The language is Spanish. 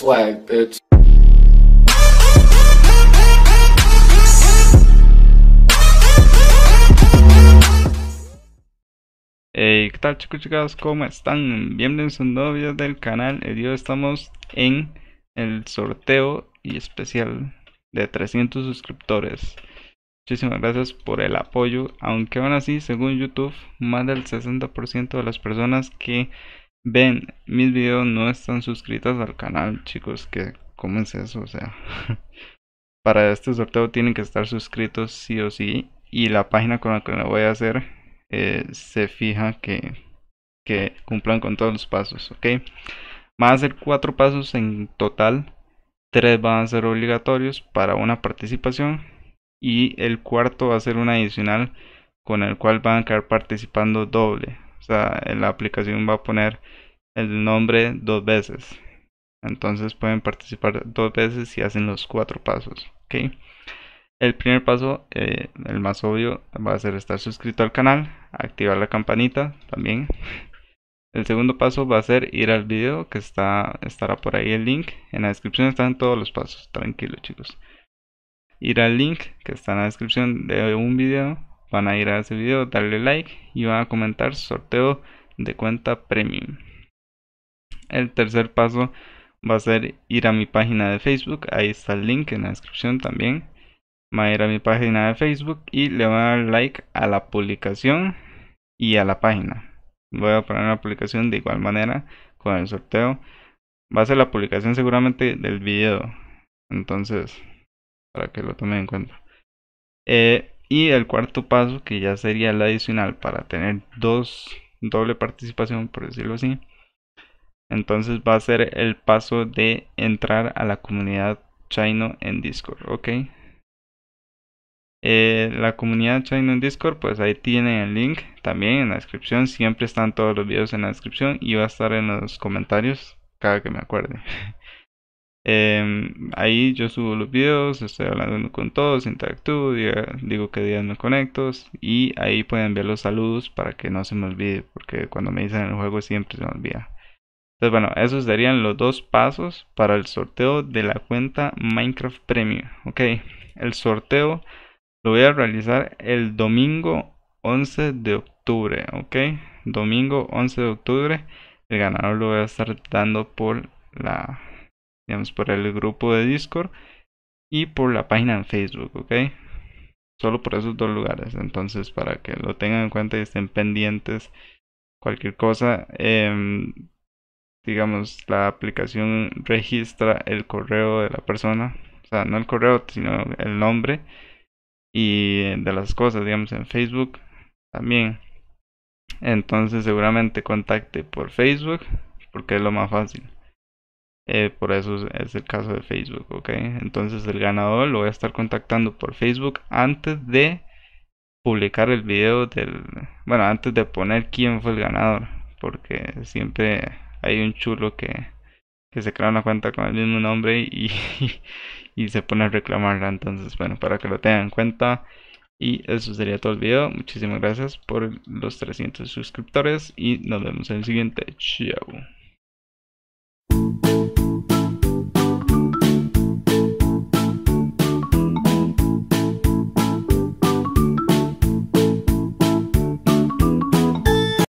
Hey, ¿qué tal chicos chicas? ¿Cómo están? Bienvenidos a un nuevo video del canal. El hoy estamos en el sorteo y especial de 300 suscriptores. Muchísimas gracias por el apoyo. Aunque aún así, según YouTube, más del 60% de las personas que Ven, mis videos no están suscritos al canal, chicos, que cómo eso, o sea. Para este sorteo tienen que estar suscritos sí o sí y la página con la que lo voy a hacer eh, se fija que, que cumplan con todos los pasos, ¿ok? Van a ser cuatro pasos en total, tres van a ser obligatorios para una participación y el cuarto va a ser un adicional con el cual van a quedar participando doble, en la aplicación va a poner el nombre dos veces. Entonces pueden participar dos veces si hacen los cuatro pasos. ¿ok? El primer paso, eh, el más obvio, va a ser estar suscrito al canal, activar la campanita también. El segundo paso va a ser ir al video que está, estará por ahí el link. En la descripción están todos los pasos, tranquilo chicos. Ir al link que está en la descripción de un video van a ir a ese video, darle like y van a comentar sorteo de cuenta premium. El tercer paso va a ser ir a mi página de Facebook, ahí está el link en la descripción también. Va a ir a mi página de Facebook y le van a dar like a la publicación y a la página. Voy a poner la publicación de igual manera con el sorteo. Va a ser la publicación seguramente del video. Entonces, para que lo tomen en cuenta. Eh, y el cuarto paso, que ya sería el adicional para tener dos doble participación, por decirlo así. Entonces va a ser el paso de entrar a la comunidad Chino en Discord, ¿ok? Eh, la comunidad Chino en Discord, pues ahí tiene el link también en la descripción. Siempre están todos los videos en la descripción y va a estar en los comentarios cada que me acuerde. Em, ahí yo subo los videos, estoy hablando con todos, interactúo, digo que días me conectos y ahí pueden ver los saludos para que no se me olvide, porque cuando me dicen el juego siempre se me olvida. Entonces bueno, esos serían los dos pasos para el sorteo de la cuenta Minecraft Premium, ok. El sorteo lo voy a realizar el domingo 11 de octubre, ok. Domingo 11 de octubre, el ganador lo voy a estar dando por la digamos, por el grupo de Discord y por la página en Facebook, ¿ok? Solo por esos dos lugares, entonces para que lo tengan en cuenta y estén pendientes, cualquier cosa, em, digamos, la aplicación registra el correo de la persona, o sea, no el correo, sino el nombre y eh, de las cosas, digamos, en Facebook también. Entonces seguramente contacte por Facebook porque es lo más fácil. Eh, por eso es, el caso de Facebook, ¿ok? Entonces el ganador lo voy a estar contactando por Facebook antes de publicar el video del... Bueno, antes de poner quién fue el ganador, porque siempre hay un chulo que, se crea una cuenta con el mismo nombre y, se pone a reclamarla. Entonces, bueno, para que lo tengan en cuenta. Y eso sería todo el video. Muchísimas gracias por los 300 suscriptores y nos vemos en el siguiente. Chao.